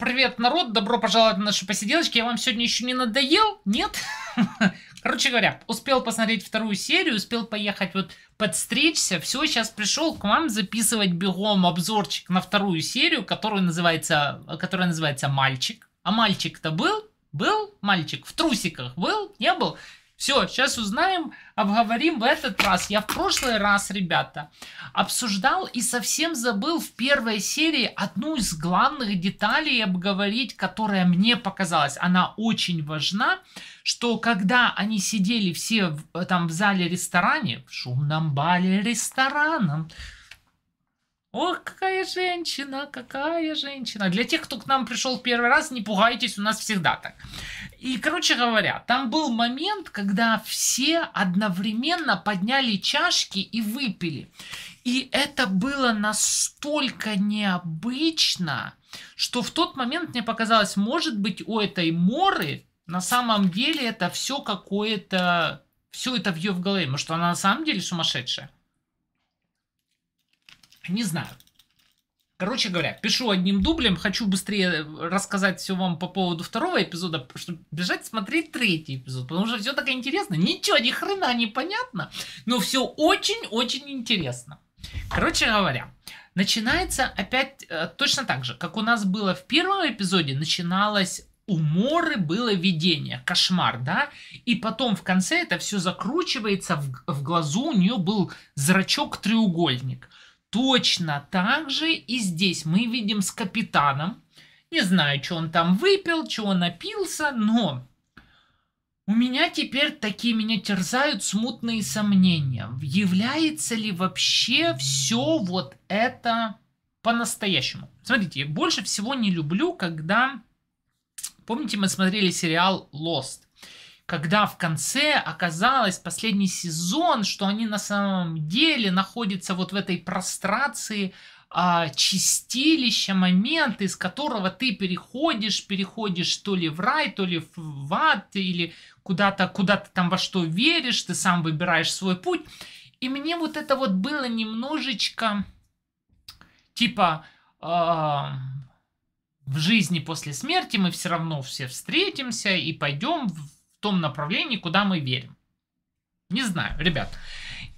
Привет, народ, добро пожаловать на наши посиделочки. Я вам сегодня еще не надоел? Нет? Короче говоря, успел посмотреть вторую серию, успел поехать вот подстричься. Все, сейчас пришел к вам записывать бегом обзорчик на вторую серию, которую называется, которая называется «Мальчик». А мальчик-то был? Был мальчик? В трусиках был? Не был? Все, сейчас узнаем, обговорим в этот раз. Я в прошлый раз, ребята, обсуждал и совсем забыл в первой серии одну из главных деталей обговорить, которая мне показалась. Она очень важна, что когда они сидели все э, там в зале-ресторане, в шумном бале-рестораном, Ох, какая женщина, какая женщина. Для тех, кто к нам пришел в первый раз, не пугайтесь, у нас всегда так. И, короче говоря, там был момент, когда все одновременно подняли чашки и выпили. И это было настолько необычно, что в тот момент мне показалось, может быть, у этой Моры на самом деле это все какое-то... Все это в ее в голове, потому что она на самом деле сумасшедшая. Не знаю. Короче говоря, пишу одним дублем, хочу быстрее э, рассказать все вам по поводу второго эпизода, чтобы бежать смотреть третий эпизод, потому что все так интересно, ничего, ни хрена не понятно, но все очень-очень интересно. Короче говоря, начинается опять э, точно так же, как у нас было в первом эпизоде, начиналось уморы, было видение, кошмар, да? И потом в конце это все закручивается, в, в глазу у нее был зрачок-треугольник – Точно так же и здесь мы видим с капитаном. Не знаю, что он там выпил, что он напился, но у меня теперь такие меня терзают смутные сомнения. Является ли вообще все вот это по-настоящему? Смотрите, я больше всего не люблю, когда... Помните, мы смотрели сериал «Лост», когда в конце оказалось последний сезон, что они на самом деле находятся вот в этой прострации а, чистилища, момент, из которого ты переходишь, переходишь то ли в рай, то ли в ад, или куда-то, куда то там во что веришь, ты сам выбираешь свой путь. И мне вот это вот было немножечко, типа, э, в жизни после смерти мы все равно все встретимся и пойдем в том направлении, куда мы верим. Не знаю, ребят.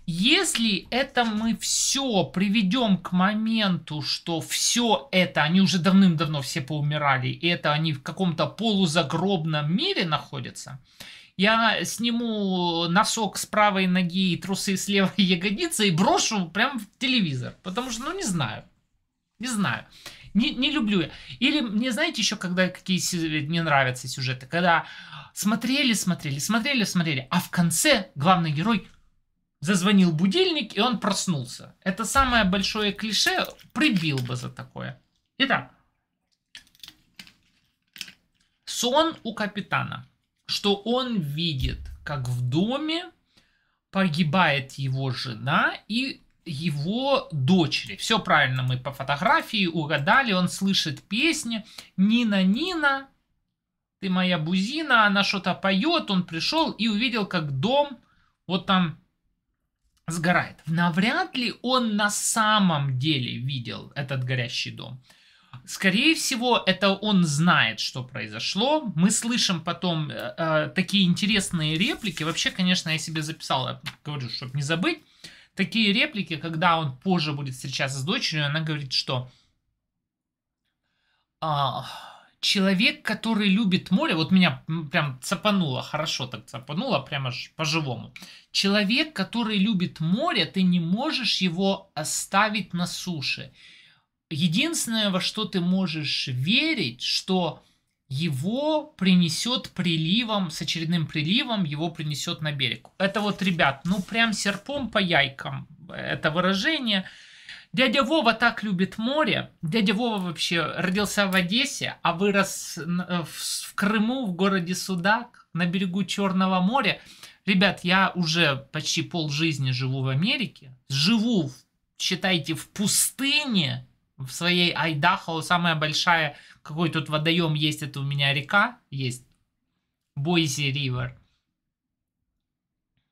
Если это мы все приведем к моменту, что все это, они уже давным-давно все поумирали, и это они в каком-то полузагробном мире находятся, я сниму носок с правой ноги и трусы с левой ягодицы и брошу прям в телевизор, потому что, ну, не знаю, не знаю. Не, не люблю я. Или мне, знаете, еще когда какие мне нравятся сюжеты, когда смотрели, смотрели, смотрели, смотрели, а в конце главный герой зазвонил будильник, и он проснулся. Это самое большое клише, прибил бы за такое. Итак, сон у капитана, что он видит, как в доме погибает его жена и его дочери. Все правильно мы по фотографии угадали. Он слышит песни «Нина, Нина, ты моя бузина», она что-то поет. Он пришел и увидел, как дом вот там сгорает. Навряд ли он на самом деле видел этот горящий дом. Скорее всего, это он знает, что произошло. Мы слышим потом э, э такие интересные реплики. Вообще, конечно, я себе записал, я говорю, чтобы не забыть такие реплики, когда он позже будет встречаться с дочерью, она говорит, что а, человек, который любит море, вот меня прям цапануло, хорошо так цапануло, прямо по-живому. Человек, который любит море, ты не можешь его оставить на суше. Единственное, во что ты можешь верить, что его принесет приливом, с очередным приливом его принесет на берег. Это вот, ребят, ну прям серпом по яйкам э, это выражение. Дядя Вова так любит море. Дядя Вова вообще родился в Одессе, а вырос э, в Крыму, в городе Судак, на берегу Черного моря. Ребят, я уже почти пол жизни живу в Америке. Живу, считайте, в пустыне, в своей Айдахо, самая большая какой тут водоем есть, это у меня река есть. Бойзи Ривер.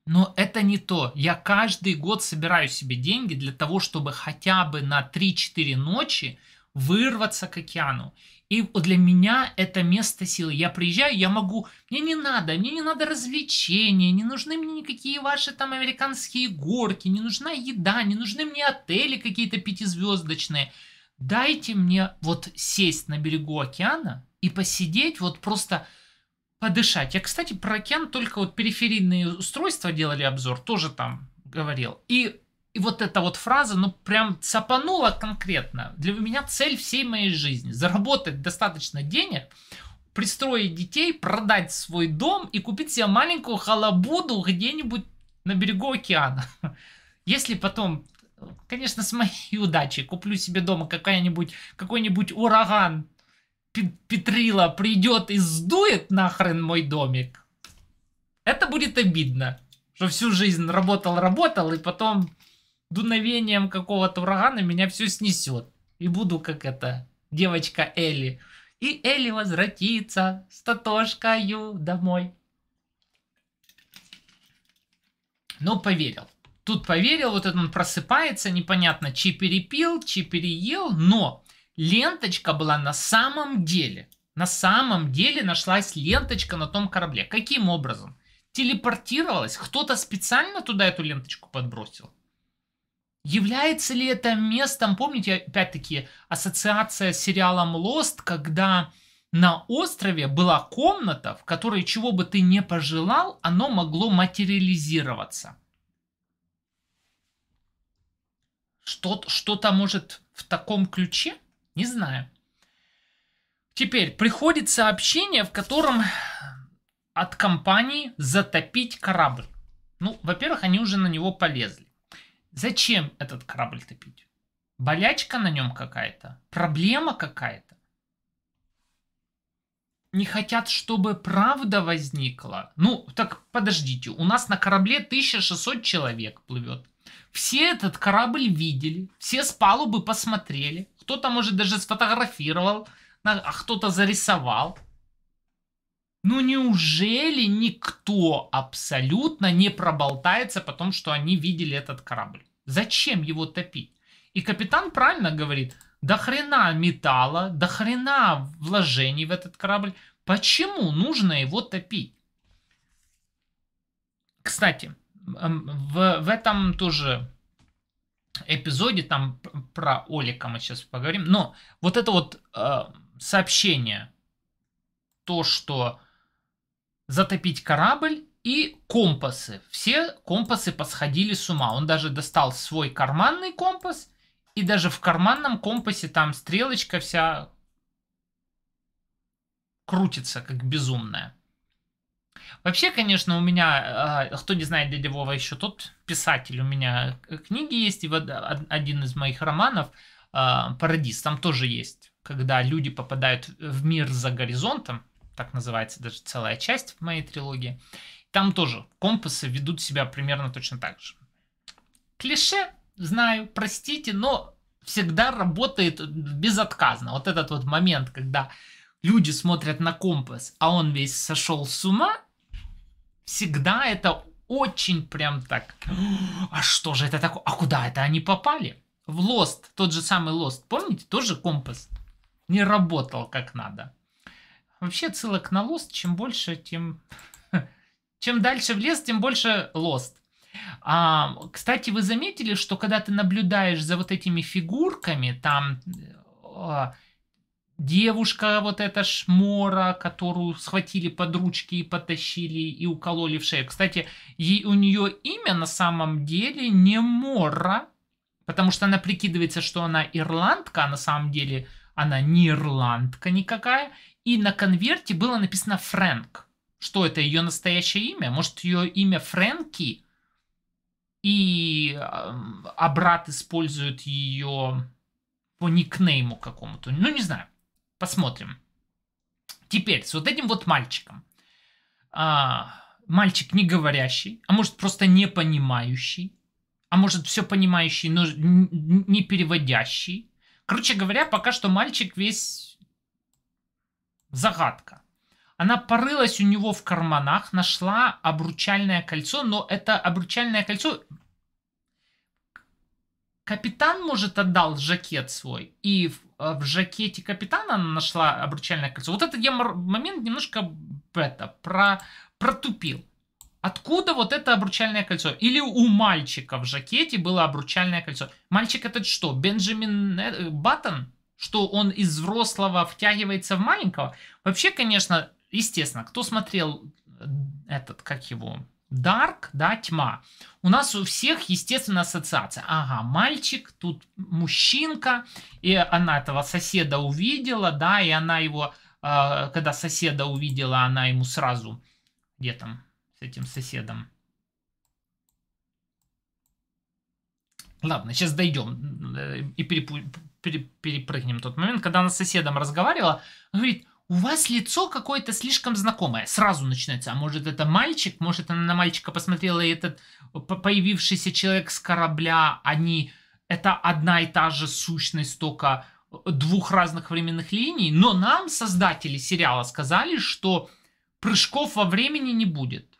Но это не то. Я каждый год собираю себе деньги для того, чтобы хотя бы на 3-4 ночи вырваться к океану. И для меня это место силы. Я приезжаю, я могу... Мне не надо, мне не надо развлечения, не нужны мне никакие ваши там американские горки, не нужна еда, не нужны мне отели какие-то пятизвездочные дайте мне вот сесть на берегу океана и посидеть, вот просто подышать. Я, кстати, про океан только вот периферийные устройства делали обзор, тоже там говорил. И, и вот эта вот фраза, ну, прям цапанула конкретно. Для меня цель всей моей жизни – заработать достаточно денег, пристроить детей, продать свой дом и купить себе маленькую халабуду где-нибудь на берегу океана. Если потом Конечно, с моей удачей куплю себе дома какая-нибудь, какой-нибудь ураган Петрила придет и сдует нахрен мой домик. Это будет обидно, что всю жизнь работал-работал, и потом дуновением какого-то урагана меня все снесет. И буду как это, девочка Элли. И Элли возвратится с татошкою домой. Но поверил. Тут поверил, вот этот он просыпается, непонятно, чи перепил, чи переел, но ленточка была на самом деле. На самом деле нашлась ленточка на том корабле. Каким образом? Телепортировалась? Кто-то специально туда эту ленточку подбросил? Является ли это местом, помните, опять-таки, ассоциация с сериалом Lost, когда на острове была комната, в которой чего бы ты не пожелал, оно могло материализироваться – Что, что-то может в таком ключе? Не знаю. Теперь приходит сообщение, в котором от компании затопить корабль. Ну, во-первых, они уже на него полезли. Зачем этот корабль топить? Болячка на нем какая-то? Проблема какая-то? Не хотят, чтобы правда возникла? Ну, так подождите, у нас на корабле 1600 человек плывет. Все этот корабль видели, все с палубы посмотрели, кто-то, может, даже сфотографировал, а кто-то зарисовал. Ну неужели никто абсолютно не проболтается по тому, что они видели этот корабль? Зачем его топить? И капитан правильно говорит, до хрена металла, до хрена вложений в этот корабль. Почему нужно его топить? Кстати, Эм, в, в этом тоже эпизоде, там про Олика мы сейчас поговорим, но вот это вот э, сообщение, то, что затопить корабль и компасы. Все компасы посходили с ума. Он даже достал свой карманный компас, и даже в карманном компасе там стрелочка вся крутится, как безумная. Вообще, конечно, у меня, а, кто не знает дядя Вова, еще тот писатель. У меня книги есть, и вот а, один из моих романов а, «Парадис», там тоже есть, когда люди попадают в мир за горизонтом, так называется даже целая часть в моей трилогии, там тоже компасы ведут себя примерно точно так же. Клише, знаю, простите, но всегда работает безотказно. Вот этот вот момент, когда люди смотрят на компас, а он весь сошел с ума, всегда это очень прям так. А что же это такое? А куда это они попали? В Лост, тот же самый Лост, помните? Тоже компас не работал как надо. Вообще ссылок на Лост, чем больше, тем... чем дальше в лес, тем больше Лост. А, кстати, вы заметили, что когда ты наблюдаешь за вот этими фигурками, там э, девушка вот эта шмора, которую схватили под ручки и потащили и укололи в шею. Кстати, ей, у нее имя на самом деле не Мора, потому что она прикидывается, что она ирландка, а на самом деле она не ирландка никакая. И на конверте было написано Фрэнк. Что это ее настоящее имя? Может, ее имя Фрэнки? И Абрат а использует ее по никнейму какому-то. Ну, не знаю. Посмотрим. Теперь с вот этим вот мальчиком. А, мальчик не говорящий, а может просто не понимающий, а может все понимающий, но не переводящий. Короче говоря, пока что мальчик весь загадка. Она порылась у него в карманах, нашла обручальное кольцо, но это обручальное кольцо капитан, может, отдал жакет свой, и в, э, в жакете капитана она нашла обручальное кольцо. Вот этот я момент немножко это, про, протупил. Откуда вот это обручальное кольцо? Или у мальчика в жакете было обручальное кольцо? Мальчик этот что, Бенджамин э, Баттон? Что он из взрослого втягивается в маленького? Вообще, конечно, естественно, кто смотрел этот, как его, Dark, да, тьма. У нас у всех, естественно, ассоциация. Ага, мальчик, тут мужчинка, и она этого соседа увидела, да, и она его, э, когда соседа увидела, она ему сразу, где там, с этим соседом. Ладно, сейчас дойдем э, и перепрыгнем тот момент, когда она с соседом разговаривала, говорит, у вас лицо какое-то слишком знакомое. Сразу начинается, а может это мальчик, может она на мальчика посмотрела, и этот появившийся человек с корабля, они, это одна и та же сущность, только э, двух разных временных линий. Но нам создатели сериала сказали, что прыжков во времени не будет.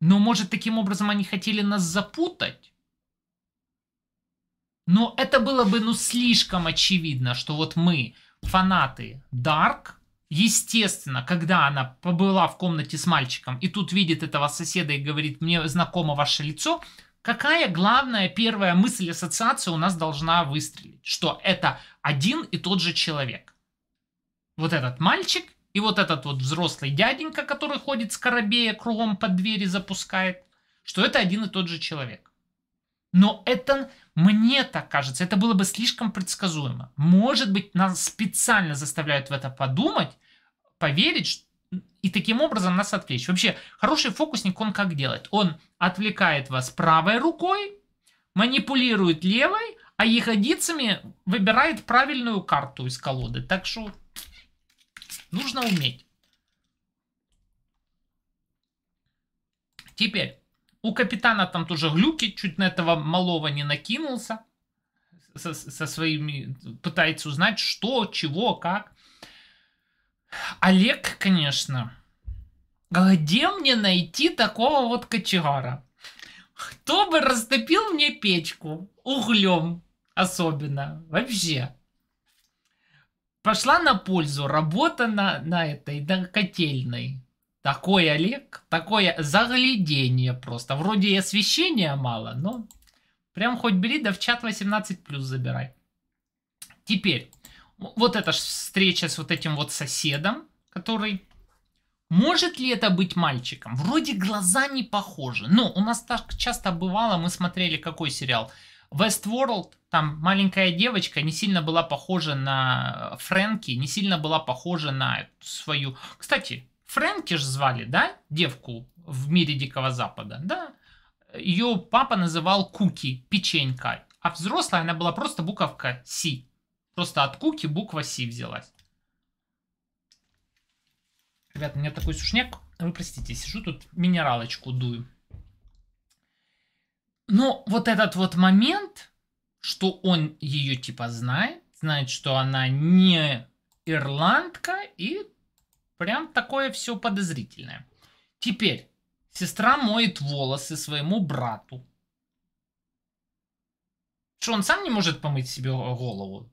Но может таким образом они хотели нас запутать? Но это было бы ну слишком очевидно, что вот мы фанаты Dark, естественно, когда она побыла в комнате с мальчиком и тут видит этого соседа и говорит, мне знакомо ваше лицо, какая главная первая мысль ассоциация у нас должна выстрелить? Что это один и тот же человек. Вот этот мальчик и вот этот вот взрослый дяденька, который ходит с корабея кругом под двери запускает, что это один и тот же человек. Но это мне так кажется, это было бы слишком предсказуемо. Может быть, нас специально заставляют в это подумать, поверить, и таким образом нас отвлечь. Вообще, хороший фокусник, он как делает? Он отвлекает вас правой рукой, манипулирует левой, а ягодицами выбирает правильную карту из колоды. Так что нужно уметь. Теперь, у капитана там тоже глюки, чуть на этого малого не накинулся. Со, со своими, пытается узнать, что, чего, как. Олег, конечно, где мне найти такого вот кочегара? Кто бы растопил мне печку? Углем особенно. Вообще. Пошла на пользу работа на, на этой, на котельной. Такой Олег, такое заглядение просто. Вроде и освещения мало, но прям хоть бери, да в чат 18 плюс забирай. Теперь, вот эта встреча с вот этим вот соседом, который... Может ли это быть мальчиком? Вроде глаза не похожи. Но ну, у нас так часто бывало, мы смотрели какой сериал? Westworld, там маленькая девочка не сильно была похожа на Фрэнки, не сильно была похожа на свою... Кстати, Фрэнки же звали, да, девку в мире Дикого Запада, да. Ее папа называл Куки, печенька. А взрослая она была просто буковка Си. Просто от Куки буква Си взялась. Ребята, у меня такой сушняк. Вы простите, сижу тут минералочку дую. Но вот этот вот момент, что он ее типа знает, знает, что она не ирландка и Прям такое все подозрительное. Теперь, сестра моет волосы своему брату. Что, он сам не может помыть себе голову?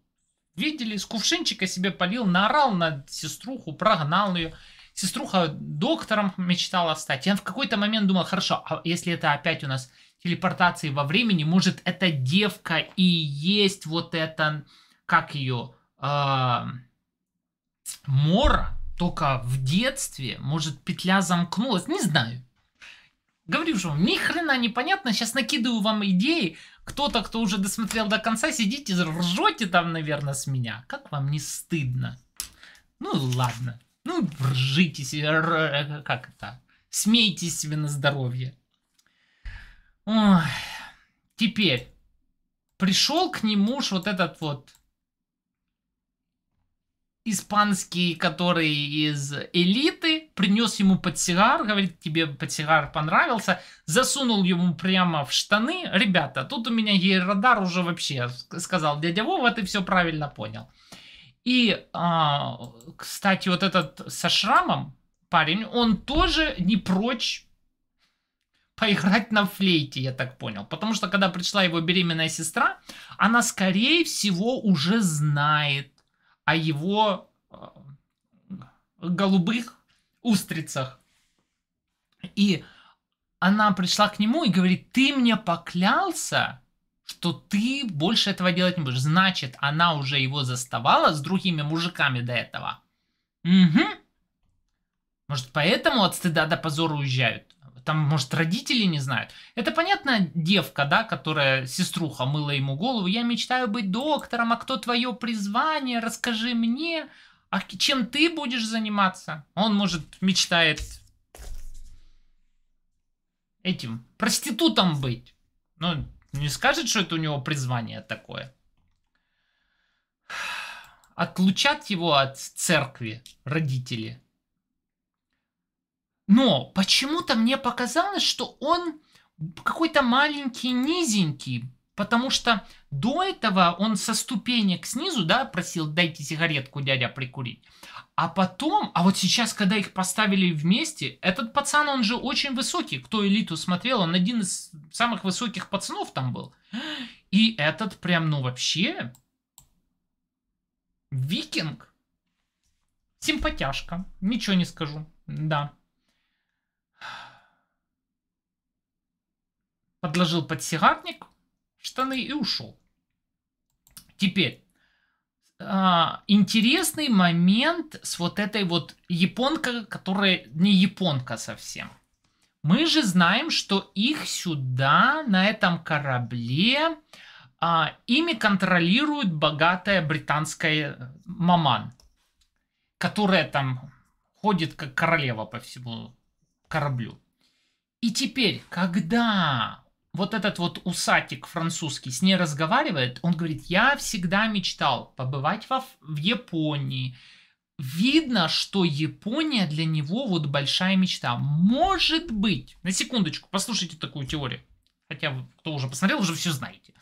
Видели, с кувшинчика себе полил, наорал на сеструху, прогнал ее. Сеструха доктором мечтала стать. Я в какой-то момент думал, хорошо, а если это опять у нас телепортации во времени, может, эта девка и есть вот это, как ее, э, а, Мора? только в детстве, может, петля замкнулась, не знаю. Говорю же вам, ни хрена непонятно, сейчас накидываю вам идеи, кто-то, кто уже досмотрел до конца, сидите, ржете там, наверное, с меня. Как вам не стыдно? Ну, ладно. Ну, ржите себе, э, как это, смейтесь себе на здоровье. Ой. Теперь, пришел к нему ж вот этот вот испанский, который из элиты, принес ему подсигар, говорит, тебе подсигар понравился, засунул ему прямо в штаны. Ребята, тут у меня гейрадар уже вообще, сказал дядя Вова, ты все правильно понял. И, а, кстати, вот этот со шрамом парень, он тоже не прочь поиграть на флейте, я так понял. Потому что, когда пришла его беременная сестра, она, скорее всего, уже знает, о его э, голубых устрицах. И она пришла к нему и говорит, ты мне поклялся, что ты больше этого делать не будешь. Значит, она уже его заставала с другими мужиками до этого. Угу. Может, поэтому от стыда до позора уезжают? там, может, родители не знают. Это, понятно, девка, да, которая сеструха мыла ему голову. Я мечтаю быть доктором, а кто твое призвание? Расскажи мне. А чем ты будешь заниматься? Он, может, мечтает этим проститутом быть. Ну, не скажет, что это у него призвание такое. Отлучат его от церкви родители – но почему-то мне показалось, что он какой-то маленький, низенький, потому что до этого он со ступенек снизу, да, просил, дайте сигаретку, дядя, прикурить. А потом, а вот сейчас, когда их поставили вместе, этот пацан, он же очень высокий, кто элиту смотрел, он один из самых высоких пацанов там был. И этот прям, ну вообще, викинг. Симпатяшка, ничего не скажу, да. подложил под сигарник штаны и ушел. Теперь, а, интересный момент с вот этой вот японкой, которая не японка совсем. Мы же знаем, что их сюда, на этом корабле, а, ими контролирует богатая британская э, маман, которая там ходит как королева по всему кораблю. И теперь, когда вот этот вот усатик французский с ней разговаривает, он говорит, я всегда мечтал побывать во, в Японии. Видно, что Япония для него вот большая мечта. Может быть, на секундочку, послушайте такую теорию. Хотя кто уже посмотрел, уже все знаете.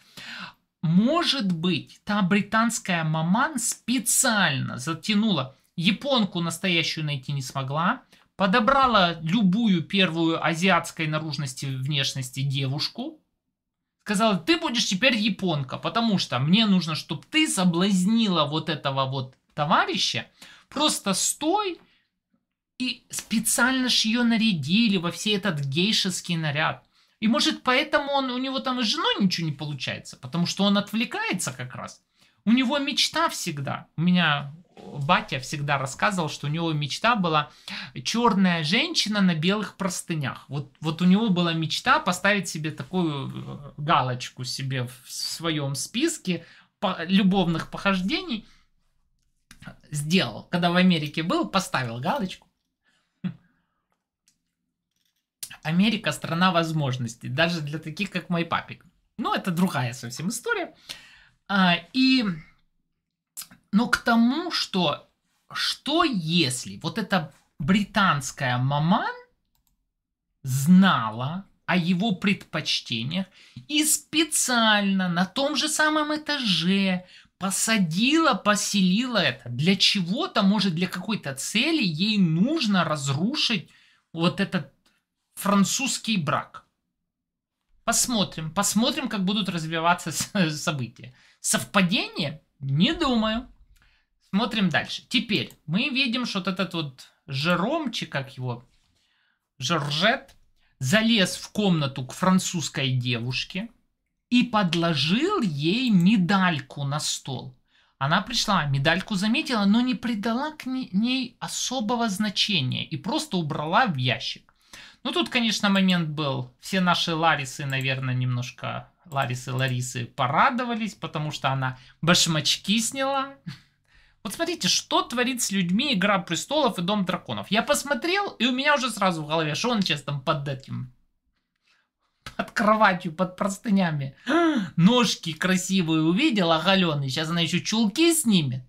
Может быть, та британская маман специально затянула. Японку настоящую найти не смогла, подобрала любую первую азиатской наружности внешности девушку, сказала, ты будешь теперь японка, потому что мне нужно, чтобы ты соблазнила вот этого вот товарища, просто стой, и специально ж ее нарядили во все этот гейшеский наряд. И может поэтому он, у него там и с женой ничего не получается, потому что он отвлекается как раз. У него мечта всегда. У меня батя всегда рассказывал, что у него мечта была черная женщина на белых простынях. Вот, вот у него была мечта поставить себе такую э, галочку себе в своем списке любовных похождений. Сделал. Когда в Америке был, поставил галочку. Америка страна возможностей, даже для таких, как мой папик. Но ну, это другая совсем история. А, и но к тому, что что если вот эта британская маман знала о его предпочтениях и специально на том же самом этаже посадила, поселила это. Для чего-то, может, для какой-то цели ей нужно разрушить вот этот французский брак. Посмотрим, посмотрим, как будут развиваться события. Совпадение? Не думаю. Смотрим дальше. Теперь мы видим, что вот этот вот Жеромчик, как его, Жоржет, залез в комнату к французской девушке и подложил ей медальку на стол. Она пришла, медальку заметила, но не придала к ней особого значения и просто убрала в ящик. Ну тут, конечно, момент был. Все наши Ларисы, наверное, немножко Ларисы Ларисы порадовались, потому что она башмачки сняла вот смотрите, что творит с людьми Игра Престолов и Дом Драконов. Я посмотрел, и у меня уже сразу в голове, что он сейчас там под этим... Под кроватью, под простынями. Ножки красивые увидел, оголенные. Сейчас она еще чулки снимет.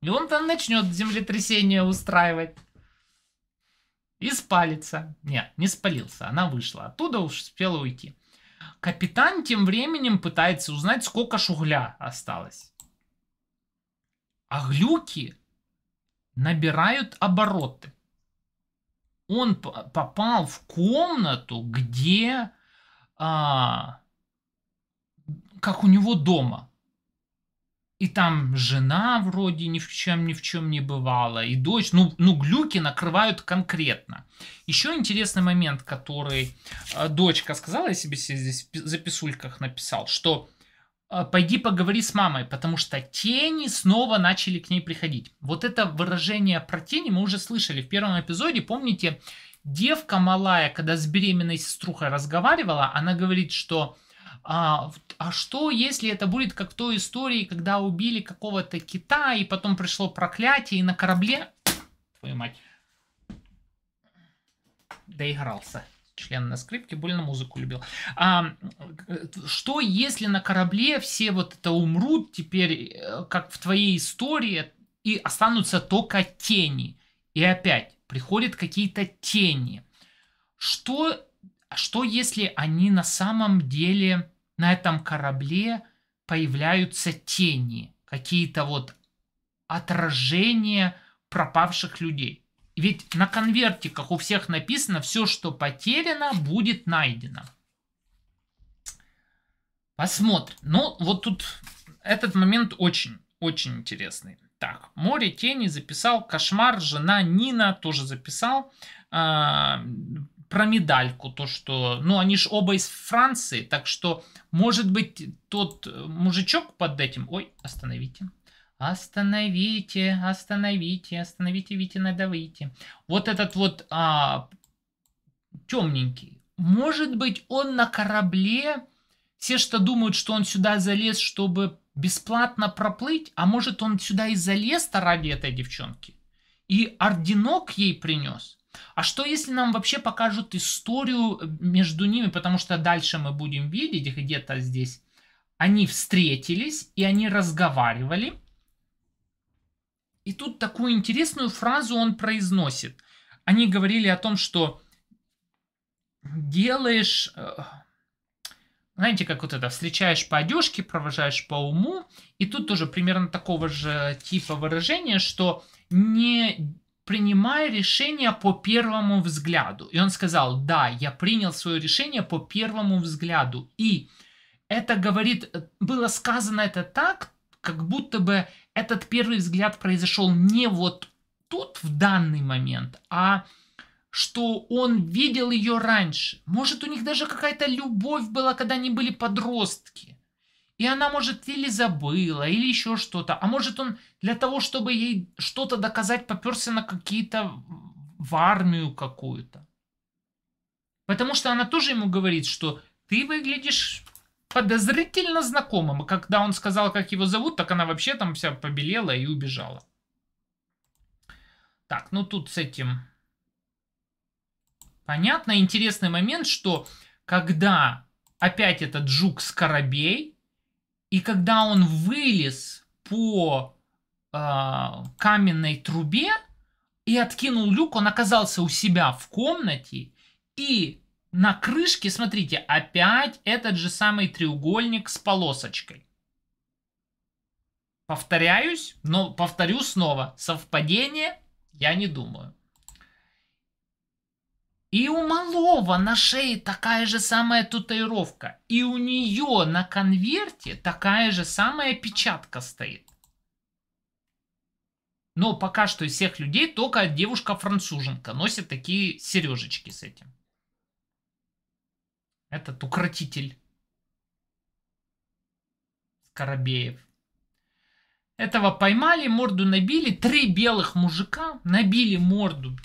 И он там начнет землетрясение устраивать. И спалится. Нет, не спалился, она вышла. Оттуда уж успела уйти. Капитан тем временем пытается узнать, сколько шугля осталось. А глюки набирают обороты. Он попал в комнату, где, а, как у него дома. И там жена вроде ни в чем ни в чем не бывала, и дочь. Ну, ну глюки накрывают конкретно. Еще интересный момент, который а, дочка сказала, я себе здесь в записульках написал, что а, пойди поговори с мамой, потому что тени снова начали к ней приходить. Вот это выражение про тени мы уже слышали в первом эпизоде. Помните, девка малая, когда с беременной сеструхой разговаривала, она говорит, что а, а что, если это будет как в той истории, когда убили какого-то кита, и потом пришло проклятие, и на корабле... Твою мать. Доигрался член на скрипке, больно музыку любил. А, э, что если на корабле все вот это умрут теперь, э, как в твоей истории, и останутся только тени? И опять приходят какие-то тени. Что, что если они на самом деле на этом корабле появляются тени, какие-то вот отражения пропавших людей? Ведь на конвертиках у всех написано, все, что потеряно, будет найдено. Посмотрим. Ну, вот тут этот момент очень, очень интересный. Так, море тени записал, кошмар, жена Нина тоже записал. А, про медальку, то что, ну, они же оба из Франции, так что, может быть, тот мужичок под этим, ой, остановите, Остановите, остановите, остановите, Вите надо выйти. Вот этот вот а, темненький. Может быть, он на корабле. Все, что думают, что он сюда залез, чтобы бесплатно проплыть, а может, он сюда и залез-то ради этой девчонки. И орденок ей принес. А что если нам вообще покажут историю э, между ними, потому что дальше мы будем видеть их где-то здесь. Они встретились и они разговаривали. И тут такую интересную фразу он произносит. Они говорили о том, что делаешь... Э, знаете, как вот это, встречаешь по одежке, провожаешь по уму. И тут тоже примерно такого же типа выражения, что не принимая решение по первому взгляду. И он сказал, да, я принял свое решение по первому взгляду. И это говорит, э, было сказано это так, как будто бы этот первый взгляд произошел не вот тут, в данный момент, а что он видел ее раньше. Может, у них даже какая-то любовь была, когда они были подростки. И она, может, или забыла, или еще что-то. А может, он для того, чтобы ей что-то доказать, поперся на какие-то в армию какую-то. Потому что она тоже ему говорит, что ты выглядишь подозрительно знакомым. Когда он сказал, как его зовут, так она вообще там вся побелела и убежала. Так, ну тут с этим... Понятно. Интересный момент, что когда опять этот жук с корабей, и когда он вылез по э, каменной трубе и откинул люк, он оказался у себя в комнате, и на крышке, смотрите, опять этот же самый треугольник с полосочкой. Повторяюсь, но повторю снова. Совпадение я не думаю. И у малого на шее такая же самая татуировка. И у нее на конверте такая же самая печатка стоит. Но пока что из всех людей только девушка-француженка носит такие сережечки с этим. Этот укротитель. Скоробеев. Этого поймали, морду набили. Три белых мужика набили морду.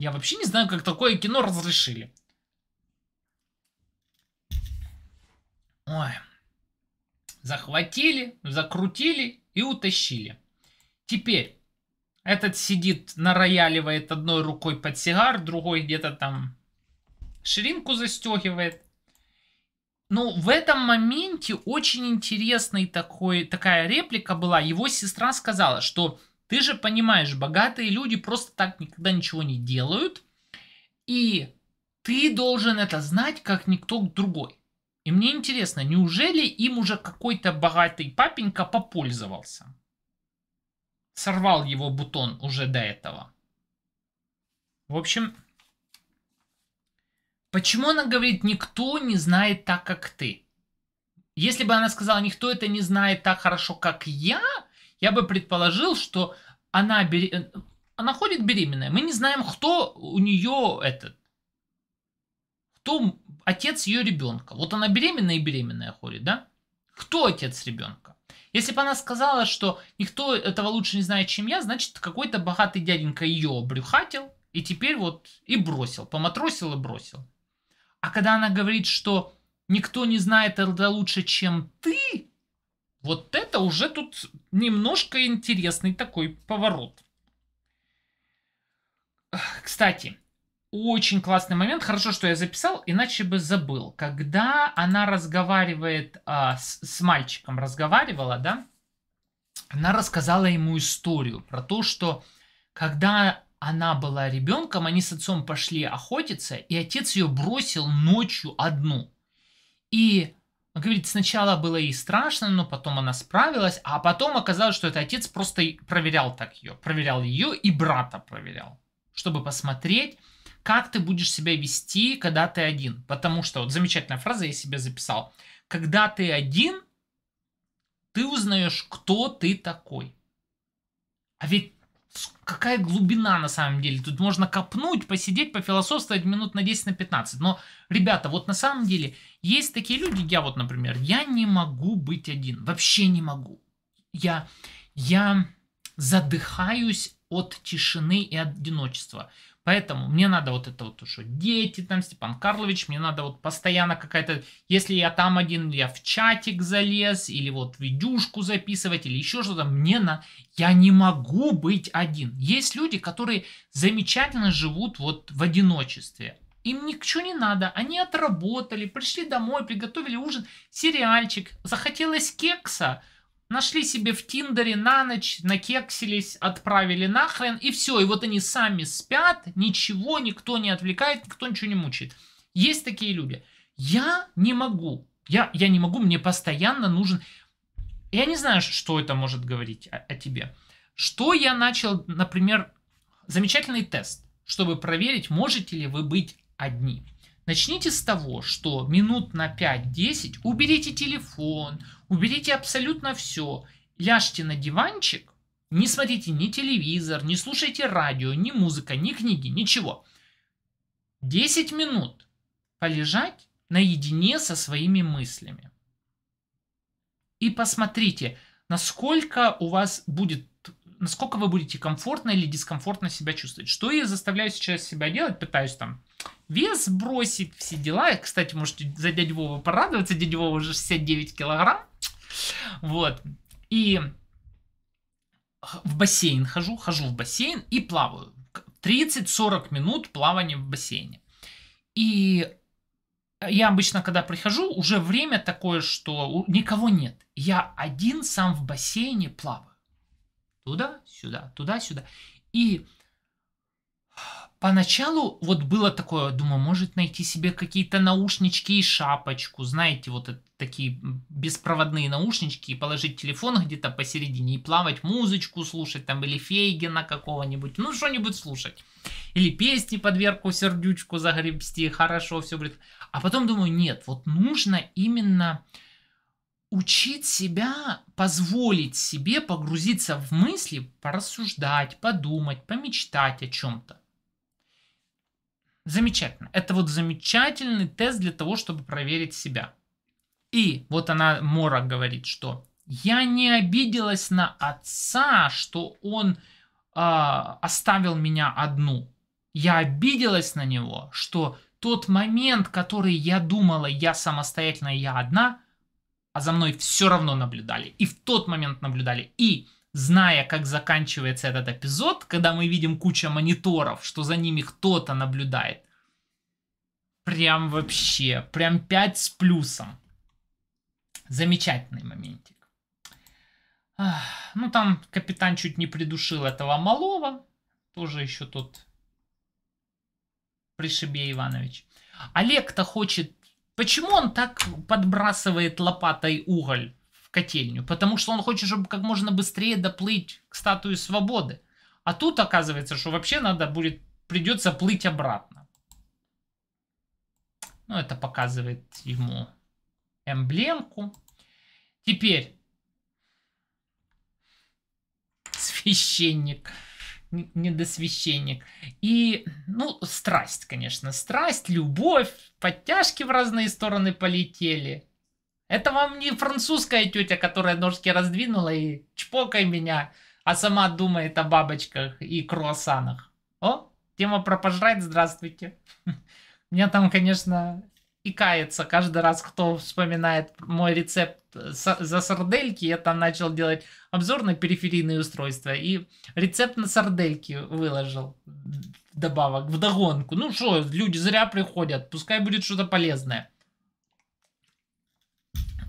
Я вообще не знаю, как такое кино разрешили. Ой. Захватили, закрутили и утащили. Теперь этот сидит, нараяливает одной рукой под сигар, другой где-то там ширинку застегивает. Но ну, в этом моменте очень интересная такой, такая реплика была. Его сестра сказала, что ты же понимаешь, богатые люди просто так никогда ничего не делают. И ты должен это знать, как никто другой. И мне интересно, неужели им уже какой-то богатый папенька попользовался? Сорвал его бутон уже до этого. В общем, Почему она говорит, никто не знает так, как ты? Если бы она сказала, никто это не знает так хорошо, как я, я бы предположил, что она, бере... Э, она ходит беременная. Мы не знаем, кто у нее этот, кто отец ее ребенка. Вот она беременная и беременная ходит, да? Кто отец ребенка? Если бы она сказала, что никто этого лучше не знает, чем я, значит, какой-то богатый дяденька ее обрюхатил и теперь вот и бросил, поматросил и бросил. А когда она говорит, что никто не знает это лучше, чем ты, вот это уже тут немножко интересный такой поворот. Кстати, очень классный момент. Хорошо, что я записал, иначе бы забыл. Когда она разговаривает а, с, с мальчиком, разговаривала, да, она рассказала ему историю про то, что когда она была ребенком, они с отцом пошли охотиться, и отец ее бросил ночью одну. И он говорит, сначала было ей страшно, но потом она справилась, а потом оказалось, что этот отец просто проверял так ее, проверял ее и брата проверял, чтобы посмотреть, как ты будешь себя вести, когда ты один. Потому что, вот замечательная фраза, я себе записал, когда ты один, ты узнаешь, кто ты такой. А ведь какая глубина на самом деле. Тут можно копнуть, посидеть, пофилософствовать минут на 10, на 15. Но, ребята, вот на самом деле есть такие люди, я вот, например, я не могу быть один. Вообще не могу. Я, я задыхаюсь от тишины и одиночества. Поэтому мне надо вот это вот, что дети там, Степан Карлович, мне надо вот постоянно какая-то... Если я там один, я в чатик залез, или вот видюшку записывать, или еще что-то, мне на... Я не могу быть один. Есть люди, которые замечательно живут вот в одиночестве. Им ничего не надо. Они отработали, пришли домой, приготовили ужин, сериальчик, захотелось кекса – нашли себе в Тиндере на ночь, накексились, отправили нахрен, и все. И вот они сами спят, ничего, никто не отвлекает, никто ничего не мучает. Есть такие люди. Я не могу. Я, я не могу, мне постоянно нужен... Я не знаю, что это может говорить о, о тебе. Что я начал, например, замечательный тест, чтобы проверить, можете ли вы быть одни. Начните с того, что минут на 5-10 уберите телефон, уберите абсолютно все, ляжьте на диванчик, не смотрите ни телевизор, не слушайте радио, ни музыка, ни книги, ничего. 10 минут полежать наедине со своими мыслями. И посмотрите, насколько у вас будет насколько вы будете комфортно или дискомфортно себя чувствовать. Что я заставляю сейчас себя делать? Пытаюсь там вес бросить, все дела. Кстати, можете за дядю Вову порадоваться. Дядя Вова уже 69 килограмм. Вот. И в бассейн хожу, хожу в бассейн и плаваю. 30-40 минут плавания в бассейне. И я обычно, когда прихожу, уже время такое, что никого нет. Я один сам в бассейне плаваю туда-сюда, туда-сюда. И поначалу вот было такое, думаю, может найти себе какие-то наушнички и шапочку, знаете, вот такие беспроводные наушнички, и положить телефон где-то посередине, и плавать музычку слушать, там, или Фейгина какого-нибудь, ну, что-нибудь слушать. Или песни под верку сердючку загребсти, хорошо, все будет. А потом думаю, нет, вот нужно именно учить себя, позволить себе погрузиться в мысли, порассуждать, подумать, помечтать о чем-то. Замечательно. Это вот замечательный тест для того, чтобы проверить себя. И вот она, Мора, говорит, что я не обиделась на отца, что он э, оставил меня одну. Я обиделась на него, что тот момент, который я думала, я самостоятельно, я одна – а за мной все равно наблюдали. И в тот момент наблюдали. И зная, как заканчивается этот эпизод, когда мы видим куча мониторов, что за ними кто-то наблюдает, прям вообще, прям 5 с плюсом. Замечательный моментик. Ну, там капитан чуть не придушил этого малого. Тоже еще тот пришибе Иванович. Олег-то хочет Почему он так подбрасывает лопатой уголь в котельню? Потому что он хочет, чтобы как можно быстрее доплыть к статуе свободы. А тут оказывается, что вообще надо будет, придется плыть обратно. Ну, это показывает ему эмблемку. Теперь священник недосвященник. И, ну, страсть, конечно, страсть, любовь, подтяжки в разные стороны полетели. Это вам не французская тетя, которая ножки раздвинула и чпокай меня, а сама думает о бабочках и круассанах. О, тема про пожрать, здравствуйте. меня там, конечно, и кается каждый раз, кто вспоминает мой рецепт э, за сардельки, я там начал делать обзор на периферийные устройства и рецепт на сардельки выложил добавок, в догонку. Ну что, люди зря приходят, пускай будет что-то полезное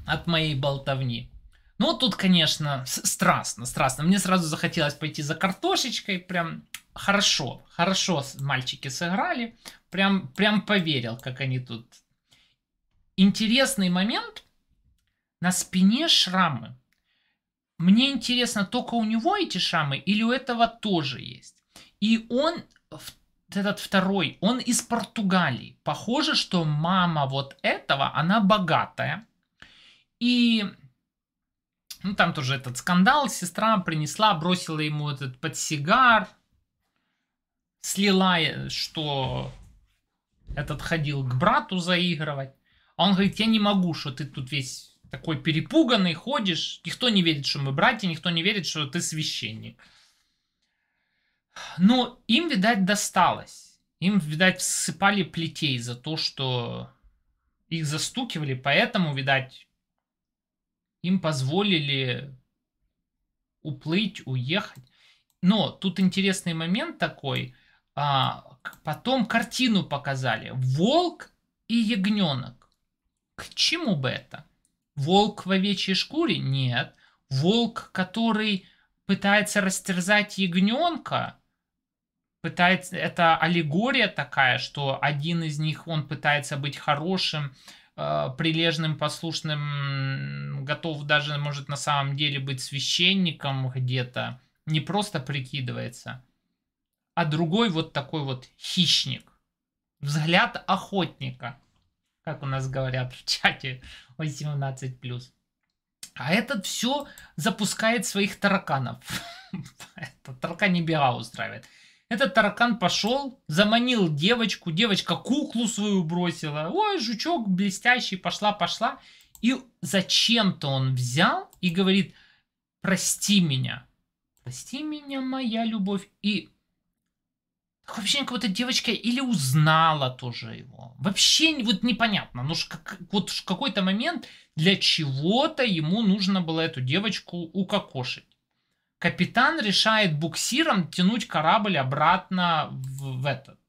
от моей болтовни. Ну, тут, конечно, страстно, страстно. Мне сразу захотелось пойти за картошечкой, прям хорошо, хорошо мальчики сыграли. Прям, прям поверил, как они тут интересный момент. На спине шрамы. Мне интересно, только у него эти шрамы или у этого тоже есть? И он, этот второй, он из Португалии. Похоже, что мама вот этого, она богатая. И ну, там тоже этот скандал, сестра принесла, бросила ему этот подсигар, слила, э, что этот ходил к брату заигрывать. А он говорит, я не могу, что ты тут весь такой перепуганный, ходишь. Никто не верит, что мы братья, никто не верит, что ты священник. Но ну, им, видать, досталось. Им, видать, всыпали плетей за то, что их застукивали, поэтому, видать, им позволили уплыть, уехать. Но тут интересный момент такой. А, потом картину показали. Волк и ягненок. К чему бы это? Волк в овечьей шкуре? Нет. Волк, который пытается растерзать ягненка? Пытается, это аллегория такая, что один из них, он пытается быть хорошим, э, прилежным, послушным, готов даже, может, на самом деле быть священником где-то, не просто прикидывается, а другой вот такой вот хищник. Взгляд охотника – как у нас говорят в чате, 18+. А этот все запускает своих тараканов. Это таракан бега устраивает. Этот таракан пошел, заманил девочку, девочка куклу свою бросила. Ой, жучок блестящий, пошла, пошла. И зачем-то он взял и говорит, прости меня, прости меня, моя любовь. И вообще ощущение, то девочка или узнала тоже его. Вообще вот непонятно. Ну, как, вот в какой-то момент для чего-то ему нужно было эту девочку укокошить. Капитан решает буксиром тянуть корабль обратно в, в этот,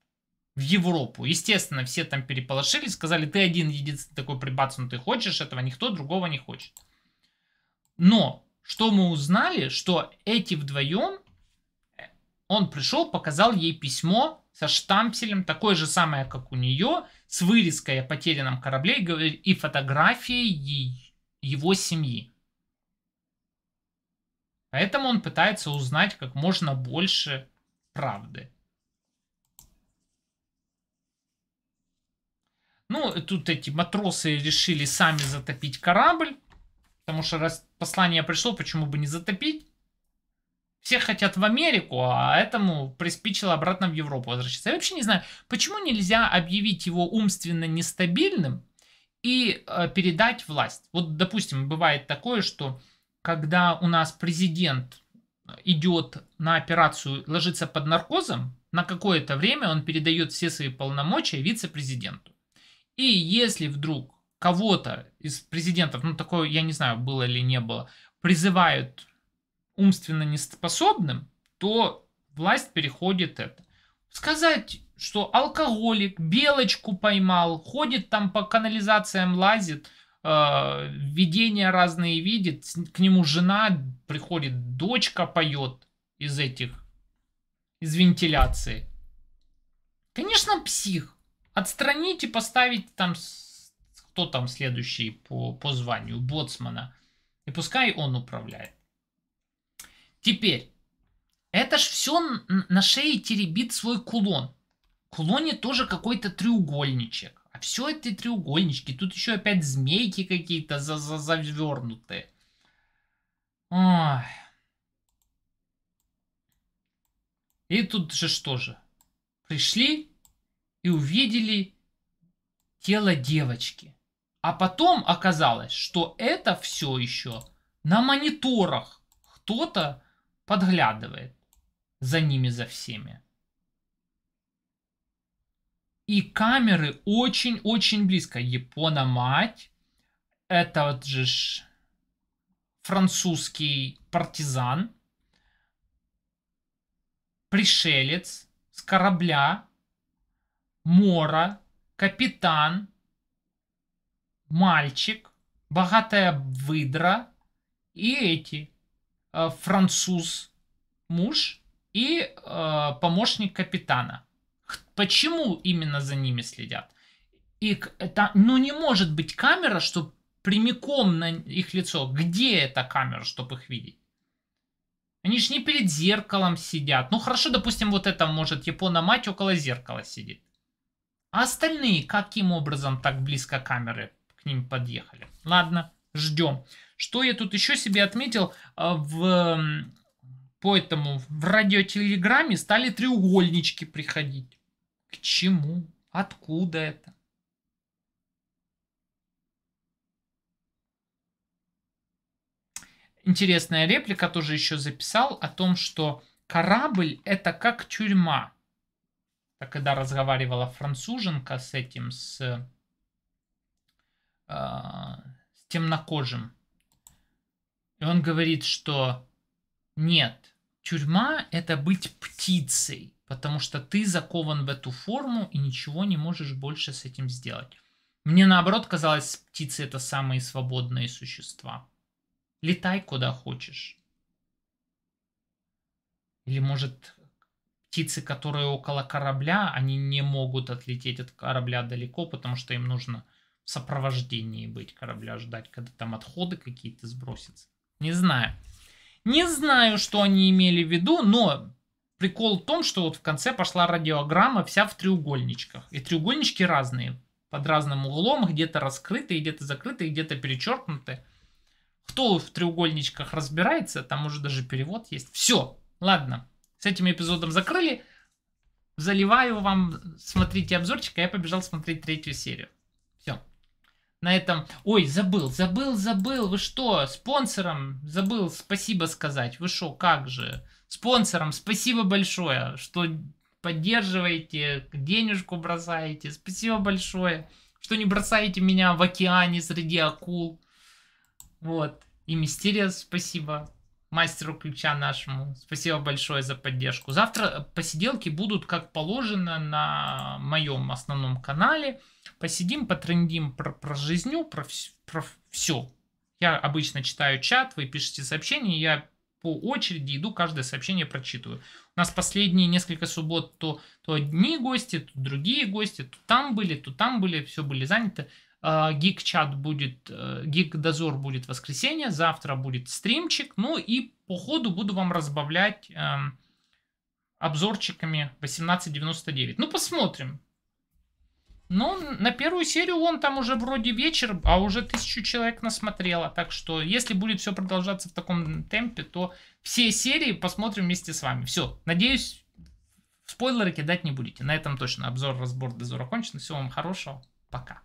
в Европу. Естественно, все там переполошились, сказали, ты один единственный такой прибацан, ты хочешь этого, никто другого не хочет. Но что мы узнали, что эти вдвоем он пришел, показал ей письмо со штампелем, такое же самое, как у нее, с вырезкой о потерянном корабле и фотографией его семьи. Поэтому он пытается узнать как можно больше правды. Ну, э, тут эти матросы решили сами затопить корабль, потому что раз послание пришло, почему бы не затопить? все хотят в Америку, а этому приспичило обратно в Европу возвращаться. Я вообще не знаю, почему нельзя объявить его умственно нестабильным и э, передать власть. Вот, допустим, бывает такое, что когда у нас президент идет на операцию, ложится под наркозом, на какое-то время он передает все свои полномочия вице-президенту. И если вдруг кого-то из президентов, ну такое, я не знаю, было или не было, призывают умственно неспособным, то власть переходит это. Сказать, что алкоголик белочку поймал, ходит там по канализациям, лазит, э, видения разные видит, к нему жена приходит, дочка поет из этих, из вентиляции. Конечно, псих. Отстранить и поставить там, кто там следующий по, по званию, боцмана. И пускай он управляет. Теперь, это ж все на шее теребит свой кулон. В кулоне тоже какой-то треугольничек. А все эти треугольнички. Тут еще опять змейки какие-то за завернутые. Ой. И тут же что же? Пришли и увидели тело девочки. А потом оказалось, что это все еще на мониторах кто-то подглядывает за ними, за всеми. И камеры очень-очень близко. Япона мать, это вот же французский партизан, пришелец с корабля, мора, капитан, мальчик, богатая выдра и эти – Э, француз, муж и э, помощник капитана. Почему именно за ними следят? И это, ну не может быть камера, чтобы прямиком на их лицо. Где эта камера, чтобы их видеть? Они же не перед зеркалом сидят. Ну хорошо, допустим, вот это может Япона мать около зеркала сидит. А остальные каким образом так близко камеры к ним подъехали? Ладно, ждем. Что я тут еще себе отметил а, в по этому в радиотелеграмме стали треугольнички приходить. К чему? Откуда это? Интересная реплика тоже еще записал о том, что корабль это как тюрьма. Так, когда разговаривала француженка с этим, с, э, с темнокожим, и он говорит, что нет, тюрьма – это быть птицей, потому что ты закован в эту форму и ничего не можешь больше с этим сделать. Мне наоборот казалось, птицы – это самые свободные существа. Летай куда хочешь. Или, может, птицы, которые около корабля, они не могут отлететь от корабля далеко, потому что им нужно в сопровождении быть корабля, ждать, когда там отходы какие-то сбросятся. Не знаю. Не знаю, что они имели в виду, но прикол в том, что вот в конце пошла радиограмма вся в треугольничках. И треугольнички разные, под разным углом, где-то раскрытые, где-то закрытые, где-то перечеркнуты. Кто в треугольничках разбирается, там уже даже перевод есть. Все, ладно, с этим эпизодом закрыли. Заливаю вам, смотрите обзорчик, а я побежал смотреть третью серию. Все на этом... Ой, забыл, забыл, забыл. Вы что, спонсором забыл спасибо сказать? Вы что, как же? Спонсорам спасибо большое, что поддерживаете, денежку бросаете. Спасибо большое, что не бросаете меня в океане среди акул. Вот. И Мистериас спасибо. Мастеру ключа нашему. Спасибо большое за поддержку. Завтра посиделки будут, как положено, на моем основном канале. Посидим, потрендим про, про жизнью, про, про все. Я обычно читаю чат, вы пишете сообщения, я по очереди иду, каждое сообщение прочитываю. У нас последние несколько суббот то, то одни гости, то другие гости, то там были, то там были, все были заняты. А, Гик-чат будет, э, гик-дозор будет в воскресенье, завтра будет стримчик, ну и по ходу буду вам разбавлять эм, обзорчиками 18.99. Ну, посмотрим. Ну, на первую серию он там уже вроде вечер, а уже тысячу человек насмотрело. Так что, если будет все продолжаться в таком темпе, то все серии посмотрим вместе с вами. Все, надеюсь, спойлеры кидать не будете. На этом точно обзор, разбор, дозор окончен. Всего вам хорошего, пока.